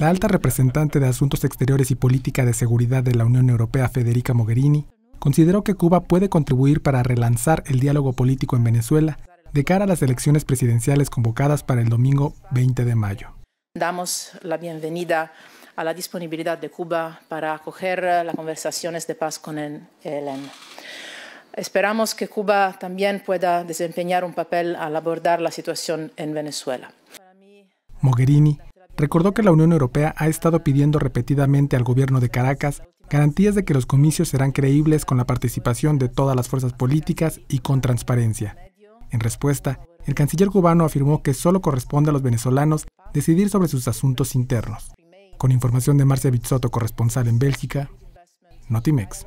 La alta representante de Asuntos Exteriores y Política de Seguridad de la Unión Europea, Federica Mogherini, consideró que Cuba puede contribuir para relanzar el diálogo político en Venezuela de cara a las elecciones presidenciales convocadas para el domingo 20 de mayo. Damos la bienvenida a la disponibilidad de Cuba para acoger las conversaciones de paz con el Esperamos que Cuba también pueda desempeñar un papel al abordar la situación en Venezuela. Mogherini recordó que la Unión Europea ha estado pidiendo repetidamente al gobierno de Caracas garantías de que los comicios serán creíbles con la participación de todas las fuerzas políticas y con transparencia. En respuesta, el canciller cubano afirmó que solo corresponde a los venezolanos decidir sobre sus asuntos internos. Con información de Marcia Bizzotto, corresponsal en Bélgica, Notimex.